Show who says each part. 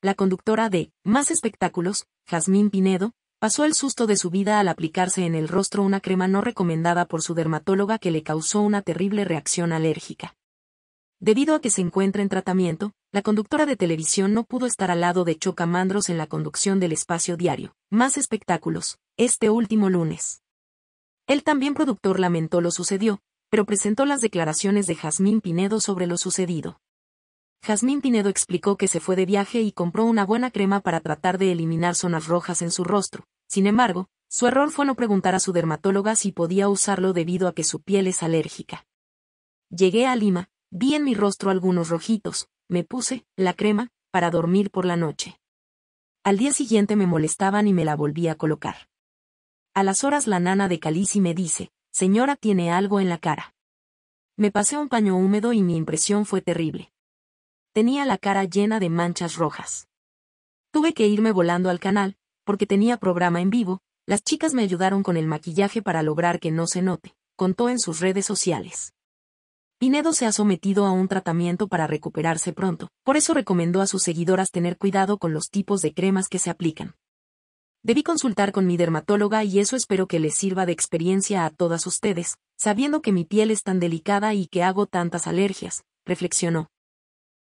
Speaker 1: La conductora de Más Espectáculos, Jazmín Pinedo, pasó el susto de su vida al aplicarse en el rostro una crema no recomendada por su dermatóloga que le causó una terrible reacción alérgica. Debido a que se encuentra en tratamiento, la conductora de televisión no pudo estar al lado de Chocamandros en la conducción del espacio diario, Más Espectáculos, este último lunes. El también productor lamentó lo sucedió, pero presentó las declaraciones de Jazmín Pinedo sobre lo sucedido. Jazmín Pinedo explicó que se fue de viaje y compró una buena crema para tratar de eliminar zonas rojas en su rostro. Sin embargo, su error fue no preguntar a su dermatóloga si podía usarlo debido a que su piel es alérgica. Llegué a Lima, vi en mi rostro algunos rojitos, me puse la crema para dormir por la noche. Al día siguiente me molestaban y me la volví a colocar. A las horas la nana de Calici me dice, señora tiene algo en la cara. Me pasé un paño húmedo y mi impresión fue terrible tenía la cara llena de manchas rojas. Tuve que irme volando al canal, porque tenía programa en vivo, las chicas me ayudaron con el maquillaje para lograr que no se note, contó en sus redes sociales. Pinedo se ha sometido a un tratamiento para recuperarse pronto, por eso recomendó a sus seguidoras tener cuidado con los tipos de cremas que se aplican. Debí consultar con mi dermatóloga y eso espero que les sirva de experiencia a todas ustedes, sabiendo que mi piel es tan delicada y que hago tantas alergias, reflexionó.